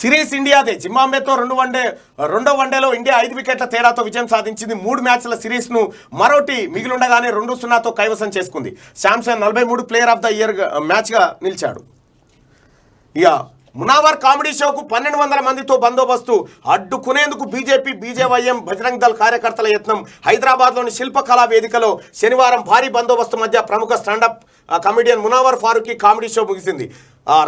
Series ఇండియాదే జింబాబేతో రెండు one day రెండో వన్డేలో ఇండియా ఐదు వికెట్ల తేడాతో విజయం సాధించింది మూడు మ్యాచ్ల సిరీస్ను మరోటి మిగిలిండగానే రెండు సున్నాతో కైవసం చేసుకుంది శాంసంగ్ నలభై మూడు ప్లేయర్ ఆఫ్ ద ఇయర్ మ్యాచ్గా నిలిచాడు ఇక మునావర్ కామెడీ షోకు పన్నెండు వందల మందితో బందోబస్తు అడ్డుకునేందుకు బీజేపీ బీజేవైఎం బజరంగ్ దళ్ కార్యకర్తల యత్నం హైదరాబాద్లోని శిల్పకళా వేదికలో శనివారం భారీ బందోబస్తు మధ్య ప్రముఖ standup comedian Munawar Faruqui comedy show ముగిసింది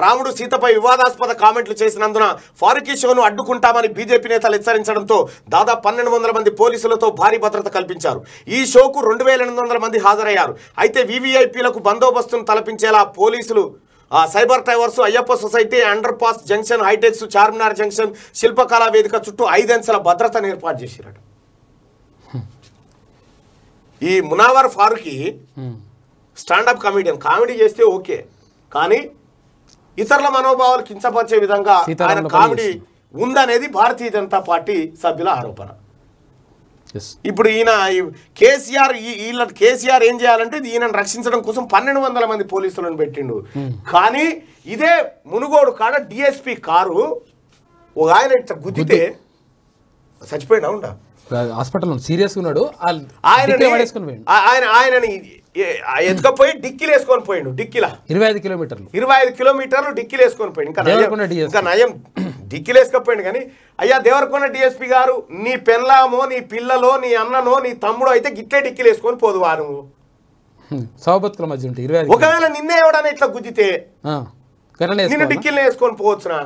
రాముడు సీతపై వివాదాస్పద కామెంట్లు చేసినందున ఫారూఖీ షోను అడ్డుకుంటామని బీజేపీ నేతలు హెచ్చరించడంతో దాదాపు పన్నెండు వందల మంది పోలీసులతో భారీ భద్రత కల్పించారు ఈ షోకు రెండు వేల ఎనిమిది వందల మంది హాజరయ్యారు అయితే వీవీఐపీలకు బందోబస్తును తలపించేలా పోలీసులు cyber towers Ayyappa society under pass junction Hitex Charminar junction Shilpakala Vedika చుట్టూ ఐదంచెల భద్రతను ఏర్పాటు చేసినాడు ఈ Munawar Faruqui standup comedian comedy చేస్తే ఓకే కానీ ఇతరుల మనోభావాలు కించపరిచే విధంగా ఆయన కామెడీ ఉందనేది భారతీయ జనతా పార్టీ సభ్యుల ఆరోపణ ఇప్పుడు ఈయన కేసీఆర్ వీళ్ళ కేసీఆర్ ఏం చేయాలంటే ఈయనను రక్షించడం కోసం పన్నెండు వందల మంది పోలీసులను పెట్టిండు hmm. కానీ ఇదే మునుగోడు కాడ డిఎస్పి కారు ఒక ఆయన గుద్దితే చచ్చిపోయినా ఉండ హాస్పిటల్ సీరియస్ ఉన్నాడు ఆయన ఆయన ఆయనని ఎత్తుకపోయి డిక్కీలు వేసుకొని పోయిండు డిక్కిలా ఇరవై ఐదు కిలోమీటర్లు ఇరవై ఐదు కిలోమీటర్లు డిక్కీలు వేసుకొని పోయిండు ఇంకా నయం ఇంకా నయం వేసుకపోయిండు కానీ అయ్యా దేవరకొండ డిఎస్పి గారు నీ పెళ్ళామో నీ పిల్లలో నీ అన్ననో నీ తమ్ముడు అయితే గిట్లే డిక్కీలు వేసుకొని పోదు వారు సౌబతుల మధ్య ఉంటాయి ఒకవేళ నిన్నే ఎవడన్నా ఇట్లా గుజ్జితే నిన్ను డిక్కిల్ని వేసుకొని పోవచ్చునా